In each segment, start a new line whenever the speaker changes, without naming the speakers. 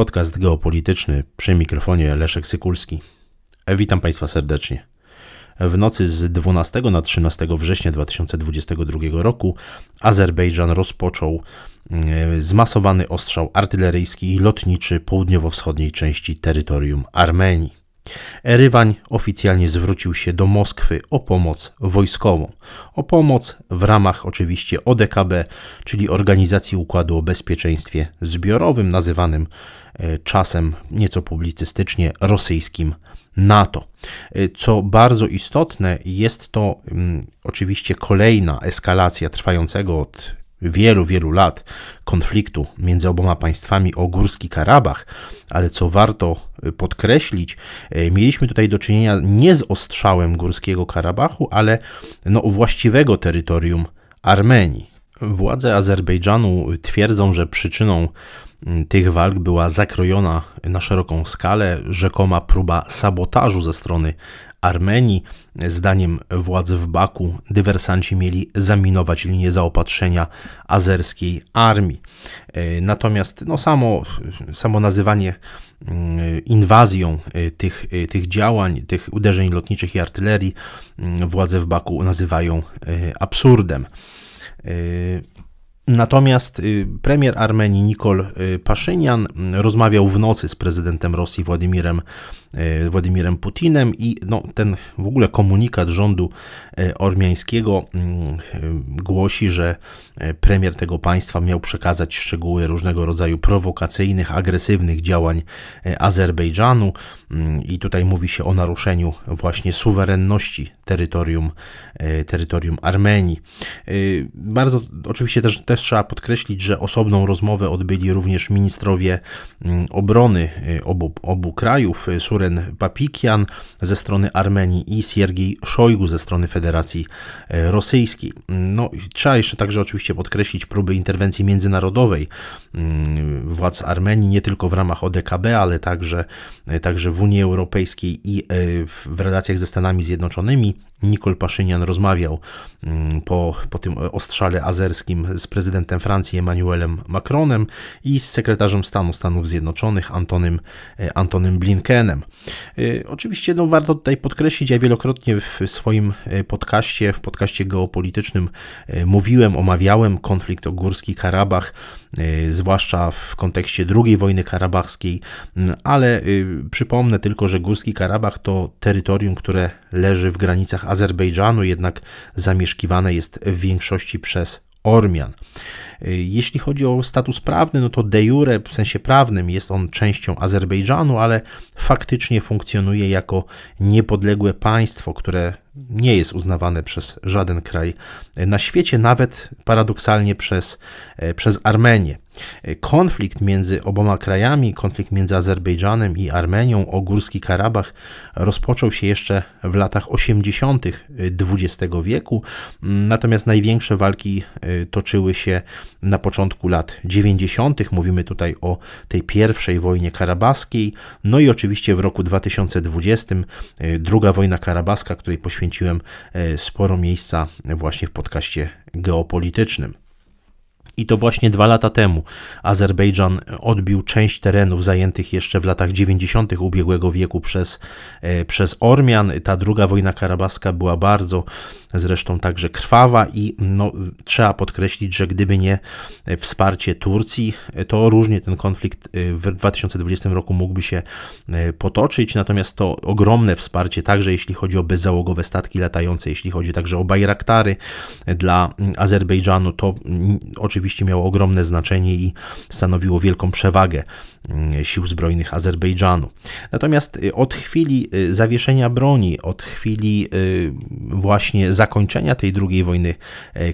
Podcast geopolityczny przy mikrofonie Leszek Sykulski. E, witam Państwa serdecznie. W nocy z 12 na 13 września 2022 roku Azerbejdżan rozpoczął mm, e, zmasowany ostrzał artyleryjski i lotniczy południowo-wschodniej części terytorium Armenii. Erywań oficjalnie zwrócił się do Moskwy o pomoc wojskową. O pomoc w ramach oczywiście ODKB, czyli Organizacji Układu o Bezpieczeństwie Zbiorowym, nazywanym e, czasem nieco publicystycznie rosyjskim NATO. E, co bardzo istotne, jest to mm, oczywiście kolejna eskalacja trwającego od wielu, wielu lat konfliktu między oboma państwami o Górski Karabach, ale co warto y, podkreślić, y, mieliśmy tutaj do czynienia nie z ostrzałem Górskiego Karabachu, ale no, właściwego terytorium Armenii. Władze Azerbejdżanu y, twierdzą, że przyczyną mm, tych walk była zakrojona na szeroką skalę rzekoma próba sabotażu ze strony Armenii. Zdaniem władz w Baku dywersanci mieli zaminować linię zaopatrzenia azerskiej armii. E, natomiast no, samo, samo nazywanie mm, inwazją e, tych, e, tych działań, tych uderzeń lotniczych i artylerii mm, władze w Baku nazywają absurdem. Natomiast premier Armenii Nikol Paszynian mm, rozmawiał w nocy z prezydentem Rosji Władimirem E, Władimirem Putinem i no, ten w ogóle komunikat rządu e, ormiańskiego mm, e, głosi, że premier tego państwa miał przekazać szczegóły różnego rodzaju prowokacyjnych, agresywnych działań Azerbejdżanu mm, i tutaj mówi się o naruszeniu właśnie suwerenności terytorium, terytorium Armenii. Bardzo oczywiście też, też trzeba podkreślić, że osobną rozmowę odbyli również ministrowie mm, obrony obu, obu krajów, Sur Papikian ze strony Armenii i Siergiej Szojgu ze strony Federacji e, Rosyjskiej. No, trzeba jeszcze także oczywiście podkreślić próby interwencji międzynarodowej Mm, władz Armenii, nie tylko w ramach ODKB, ale także, e, także w Unii Europejskiej i e, w relacjach ze Stanami Zjednoczonymi. Nikol Paszynian rozmawiał mm, po, po tym ostrzale azerskim z prezydentem Francji Emmanuelem Macronem i z sekretarzem stanu Stanów Zjednoczonych Antonym, e, Antonym Blinkenem. Oczywiście no, warto tutaj podkreślić, ja wielokrotnie w swoim podcaście, w podcaście geopolitycznym mówiłem, omawiałem konflikt o Górski Karabach z zwłaszcza w kontekście II wojny karabachskiej, mm, ale y, przypomnę tylko, że Górski Karabach to terytorium, które leży w granicach Azerbejdżanu, jednak zamieszkiwane jest w większości przez Ormian. Y, Jeśli chodzi o status prawny, no to de jure w sensie prawnym jest on częścią Azerbejdżanu, ale faktycznie funkcjonuje jako niepodległe państwo, które nie jest uznawane przez żaden kraj na świecie, nawet paradoksalnie przez, e, przez Armenię. E, konflikt między oboma krajami, konflikt między Azerbejdżanem i Armenią o Górski Karabach rozpoczął się jeszcze w latach 80. XX e, wieku, mm, natomiast największe walki toczyły się na początku lat 90. Mówimy tutaj o tej pierwszej wojnie karabaskiej, no i oczywiście w roku 2020 druga wojna karabaska, której poświęciliśmy poświęciłem e, sporo miejsca właśnie w podcaście geopolitycznym. I to właśnie dwa lata temu Azerbejdżan odbił część terenów zajętych jeszcze w latach 90. ubiegłego wieku przez, e, przez Ormian. Ta druga wojna karabaska była bardzo zresztą także krwawa i no, trzeba podkreślić, że gdyby nie e, wsparcie Turcji, e, to różnie ten konflikt w 2020 roku mógłby się potoczyć. Natomiast to ogromne wsparcie, także jeśli chodzi o bezzałogowe statki latające, jeśli chodzi także o bajraktary dla mm, Azerbejdżanu, to mm, oczywiście oczywiście miało ogromne znaczenie i stanowiło wielką przewagę mm, sił zbrojnych Azerbejdżanu. Natomiast y, od chwili y, zawieszenia broni, od chwili y, właśnie zakończenia tej drugiej wojny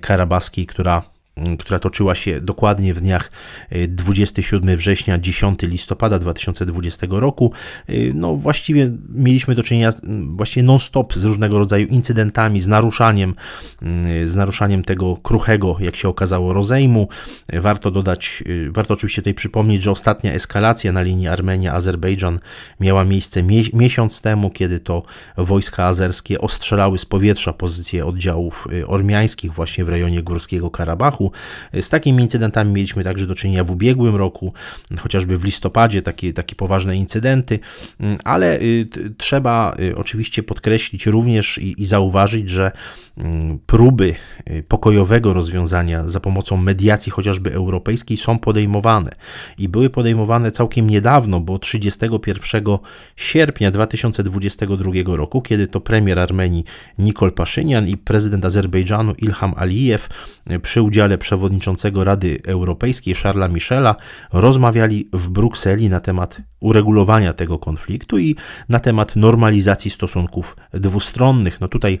karabaskiej, która która toczyła się dokładnie w dniach 27 e, września, 10 listopada 2020 roku. E, no właściwie mieliśmy do czynienia właśnie non-stop z różnego rodzaju incydentami, z naruszaniem, z naruszaniem tego kruchego, jak się okazało, rozejmu. E, warto dodać, warto oczywiście tutaj przypomnieć, że ostatnia eskalacja na linii Armenia-Azerbejdżan miała miejsce mie miesiąc temu, kiedy to wojska azerskie ostrzelały z powietrza pozycje oddziałów ormiańskich właśnie w rejonie Górskiego Karabachu. Z takimi incydentami mieliśmy także do czynienia w ubiegłym roku, chociażby w listopadzie, takie, takie poważne incydenty, mm, ale y, trzeba y, oczywiście podkreślić również i, i zauważyć, że mm, próby y, pokojowego rozwiązania za pomocą mediacji chociażby europejskiej są podejmowane i były podejmowane całkiem niedawno, bo 31 sierpnia 2022 roku, kiedy to premier Armenii Nikol Paszynian i prezydent Azerbejdżanu Ilham Alijew przy udziale przewodniczącego Rady Europejskiej Charlesa Michela rozmawiali w Brukseli na temat uregulowania tego konfliktu i na temat normalizacji stosunków dwustronnych. No tutaj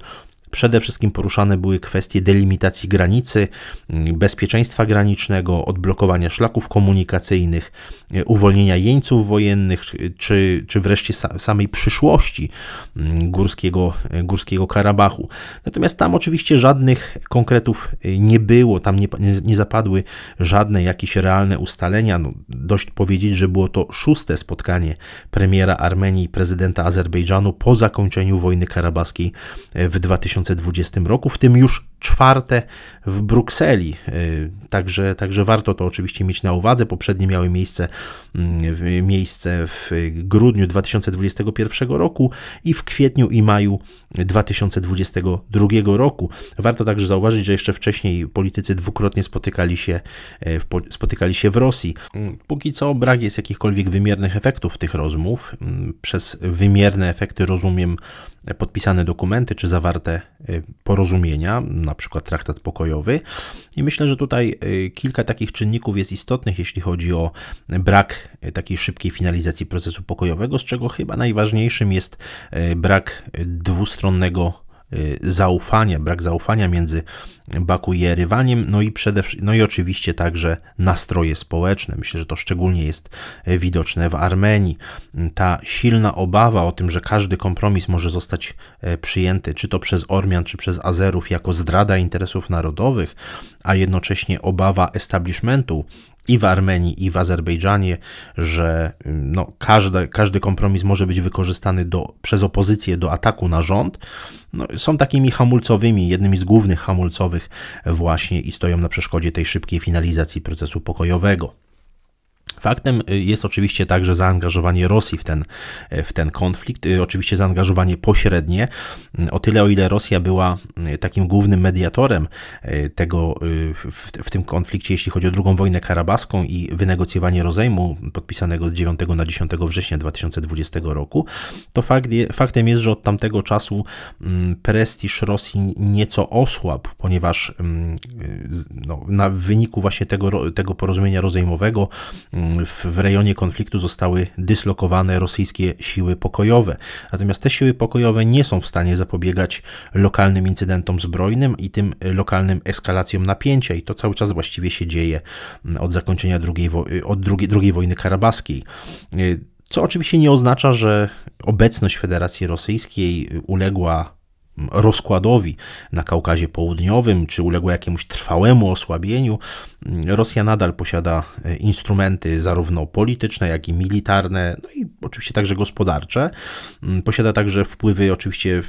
Przede wszystkim poruszane były kwestie delimitacji granicy, mm, bezpieczeństwa granicznego, odblokowania szlaków komunikacyjnych, e, uwolnienia jeńców wojennych, czy, czy wreszcie samej przyszłości mm, górskiego, e, górskiego Karabachu. Natomiast tam oczywiście żadnych konkretów e, nie było, tam nie, nie zapadły żadne jakieś realne ustalenia. No, Dość powiedzieć, że było to szóste spotkanie premiera Armenii i prezydenta Azerbejdżanu po zakończeniu wojny karabaskiej e, w 2020 roku, w tym już czwarte w Brukseli. Y, także, także warto to oczywiście mieć na uwadze. Poprzednie miały miejsce, mm, miejsce w grudniu 2021 roku i w kwietniu i maju 2022 roku. Warto także zauważyć, że jeszcze wcześniej politycy dwukrotnie spotykali się e, spotykali się w Rosji. Mm, póki co brak jest jakichkolwiek wymiernych efektów tych rozmów. Mm, przez wymierne efekty rozumiem podpisane dokumenty czy zawarte y, porozumienia, na przykład traktat pokojowy. I myślę, że tutaj y, kilka takich czynników jest istotnych, jeśli chodzi o brak y, takiej szybkiej finalizacji procesu pokojowego, z czego chyba najważniejszym jest brak dwustronnego Y, zaufania, brak zaufania między Baku i Erywaniem, no i, przede, no i oczywiście także nastroje społeczne. Myślę, że to szczególnie jest y, widoczne w Armenii. Mm, ta silna obawa o tym, że każdy kompromis może zostać y, przyjęty, czy to przez Ormian, czy przez Azerów, jako zdrada interesów narodowych, a jednocześnie obawa establishmentu i w Armenii, i w Azerbejdżanie, że mm, no, każdy, każdy kompromis może być wykorzystany do, przez opozycję do ataku na rząd, no, są takimi hamulcowymi, jednymi z głównych hamulcowych właśnie i stoją na przeszkodzie tej szybkiej finalizacji procesu pokojowego. Faktem y, jest oczywiście także zaangażowanie Rosji w ten, y, w ten konflikt, y, oczywiście zaangażowanie pośrednie, mm, o tyle o ile Rosja była takim głównym mediatorem tego w, w tym konflikcie, jeśli chodzi o drugą wojnę karabaską i wynegocjowanie rozejmu podpisanego z 9 na 10 września 2020 roku, to fakt, faktem jest, że od tamtego czasu mm, prestiż Rosji nieco osłabł, ponieważ mm, no, na wyniku właśnie tego, tego porozumienia rozejmowego w rejonie konfliktu zostały dyslokowane rosyjskie siły pokojowe. Natomiast te siły pokojowe nie są w stanie zapobiegać lokalnym incydentom zbrojnym i tym lokalnym eskalacjom napięcia. I to cały czas właściwie się dzieje mm, od zakończenia drugiej, y, od drugiej, drugiej wojny karabaskiej. Y, co oczywiście nie oznacza, że obecność Federacji Rosyjskiej uległa rozkładowi na Kaukazie Południowym, czy uległo jakiemuś trwałemu osłabieniu, Rosja nadal posiada e, instrumenty zarówno polityczne, jak i militarne, no i oczywiście także gospodarcze. Mm, posiada także wpływy, oczywiście,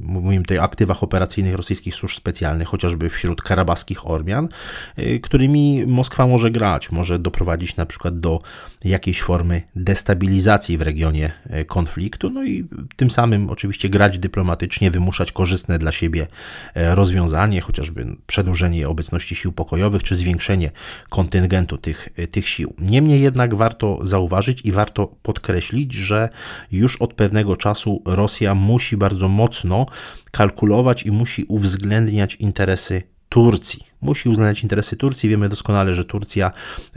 mówimy tutaj o aktywach operacyjnych rosyjskich służb specjalnych, chociażby wśród karabaskich Ormian, e, którymi Moskwa może grać, może doprowadzić na przykład do jakiejś formy destabilizacji w regionie e, konfliktu, no i tym samym oczywiście grać dyplomatycznie skutecznie wymuszać korzystne dla siebie e, rozwiązanie, chociażby przedłużenie obecności sił pokojowych czy zwiększenie kontyngentu tych, e, tych sił. Niemniej jednak warto zauważyć i warto podkreślić, że już od pewnego czasu Rosja musi bardzo mocno kalkulować i musi uwzględniać interesy Turcji. Musi uznać interesy Turcji. Wiemy doskonale, że Turcja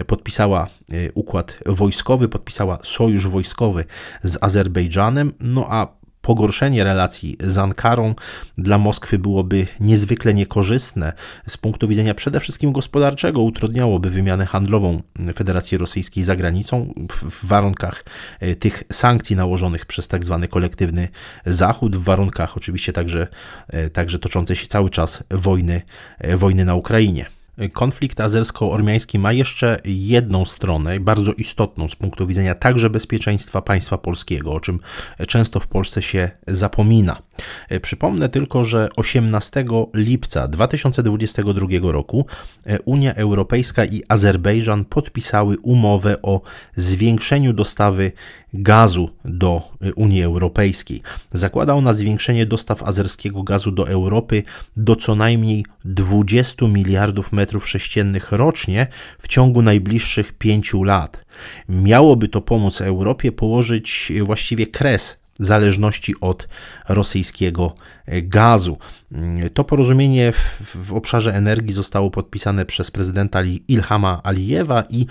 podpisała e, układ wojskowy, podpisała sojusz wojskowy z Azerbejdżanem, no a pogorszenie relacji z Ankarą dla Moskwy byłoby niezwykle niekorzystne z punktu widzenia przede wszystkim gospodarczego, utrudniałoby wymianę handlową Federacji Rosyjskiej za granicą w warunkach e, tych sankcji nałożonych przez tak zwany kolektywny Zachód, w warunkach oczywiście także, e, także toczącej się cały czas wojny, e, wojny na Ukrainie konflikt azersko-ormiański ma jeszcze jedną stronę, bardzo istotną z punktu widzenia także bezpieczeństwa państwa polskiego, o czym często w Polsce się zapomina. E, przypomnę tylko, że 18 lipca 2022 roku e, Unia Europejska i Azerbejdżan podpisały umowę o zwiększeniu dostawy gazu do e, Unii Europejskiej. Zakłada ona zwiększenie dostaw azerskiego gazu do Europy do co najmniej 20 miliardów metrów sześciennych rocznie w ciągu najbliższych 5 lat. Miałoby to pomóc Europie położyć właściwie kres zależności od rosyjskiego e, gazu. Mm, to porozumienie w, w, obszarze energii zostało podpisane przez prezydenta Ilhama Alijewa i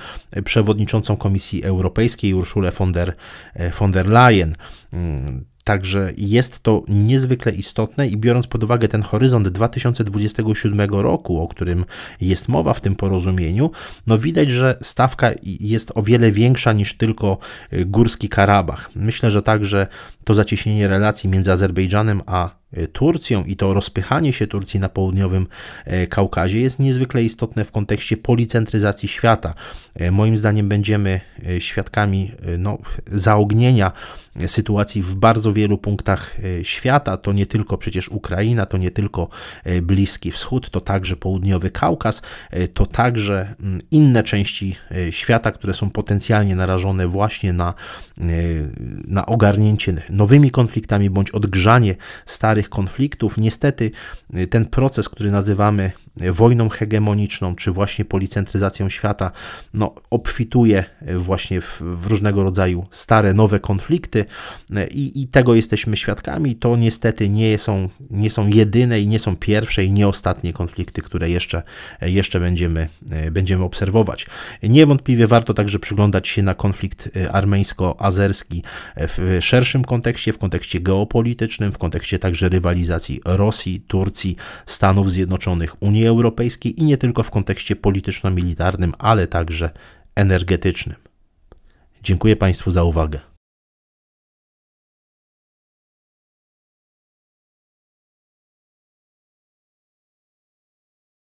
przewodniczącą Komisji Europejskiej Urszulę von der, e, von der Leyen. Mm, Także jest to niezwykle istotne i biorąc pod uwagę ten horyzont 2027 roku, o którym jest mowa w tym porozumieniu, no widać, że stawka jest o wiele większa niż tylko y, Górski Karabach. Myślę, że także to zacieśnienie relacji między Azerbejdżanem a E, Turcją i to rozpychanie się Turcji na południowym e, Kaukazie jest niezwykle istotne w kontekście policentryzacji świata. E, moim zdaniem będziemy świadkami no, zaognienia sytuacji w bardzo wielu punktach świata. To nie tylko przecież Ukraina, to nie tylko Bliski Wschód, to także południowy Kaukaz, to także mm, inne części świata, które są potencjalnie narażone właśnie na, na ogarnięcie nowymi konfliktami bądź odgrzanie starych starych konfliktów. Niestety y, ten proces, który nazywamy wojną hegemoniczną, czy właśnie policentryzacją świata, no, obfituje e, właśnie w, w różnego rodzaju stare, nowe konflikty e, i, i tego jesteśmy świadkami. To niestety nie są, nie są jedyne i nie są pierwsze i nie ostatnie konflikty, które jeszcze, e, jeszcze będziemy, będziemy obserwować. Niewątpliwie warto także przyglądać się na konflikt armeńsko-azerski w szerszym kontekście, w kontekście geopolitycznym, w kontekście także rywalizacji Rosji, Turcji, Stanów Zjednoczonych, Unii Unii Europejskiej i nie tylko w kontekście polityczno-militarnym, ale także energetycznym. Dziękuję Państwu za uwagę.